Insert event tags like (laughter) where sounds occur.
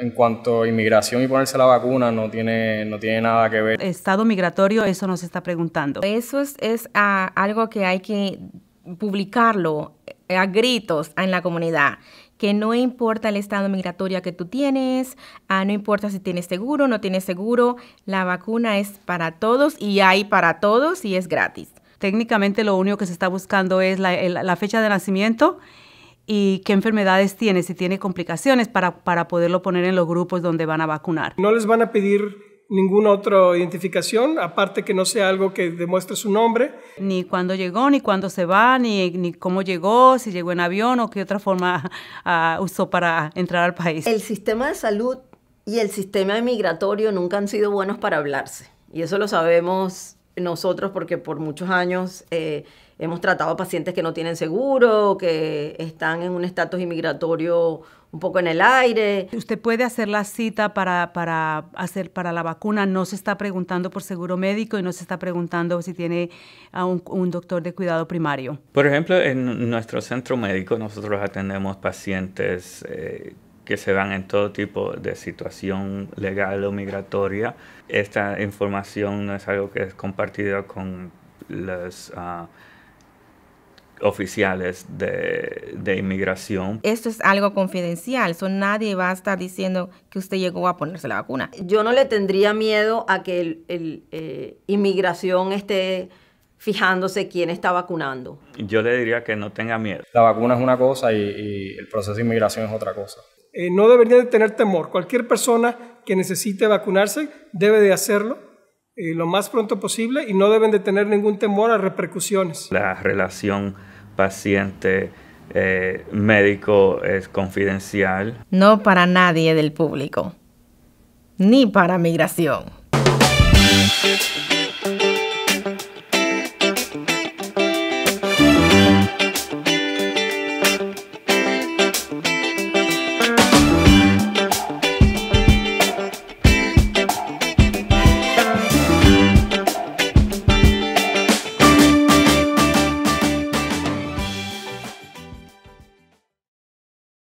en cuanto a inmigración y ponerse la vacuna no tiene, no tiene nada que ver. Estado migratorio, eso nos está preguntando. Eso es, ah, algo que hay que publicarlo eh, a gritos en la comunidad que no importa el estado migratorio que tú tienes, ah, no importa si tienes seguro, no tienes seguro, la vacuna es para todos y hay para todos y es gratis. Técnicamente lo único que se está buscando es la fecha de nacimiento y qué enfermedades tiene, si tiene complicaciones para, para poderlo poner en los grupos donde van a vacunar. No les van a pedir ninguna otra identificación, aparte que no sea algo que demuestre su nombre. Ni cuándo llegó, ni cuándo se va, ni, ni cómo llegó, si llegó en avión o qué otra forma (laughs) ah, usó para entrar al país. El sistema de salud y el sistema migratorio nunca han sido buenos para hablarse, y eso lo sabemos nosotros porque por muchos años eh, hemos tratado a pacientes que no tienen seguro, que están en un estatus inmigratorio un poco en el aire. Usted puede hacer la cita para, hacer, para la vacuna, no se está preguntando por seguro médico y no se está preguntando si tiene a un, doctor de cuidado primario. Por ejemplo, en nuestro centro médico nosotros atendemos pacientes eh, que se van en todo tipo de situación legal o migratoria. Esta información no es algo que es compartida con los ah, oficiales de, inmigración. Esto es algo confidencial, nadie va a estar diciendo que usted llegó a ponerse la vacuna. Yo no le tendría miedo a que el, eh, inmigración esté fijándose quién está vacunando. Yo le diría que no tenga miedo. La vacuna es una cosa y el proceso de inmigración es otra cosa. Eh, no deberían de tener temor. Cualquier persona que necesite vacunarse debe de hacerlo eh, lo más pronto posible y no deben de tener ningún temor a repercusiones. La relación paciente eh, médico es confidencial. No para nadie del público, ni para migración.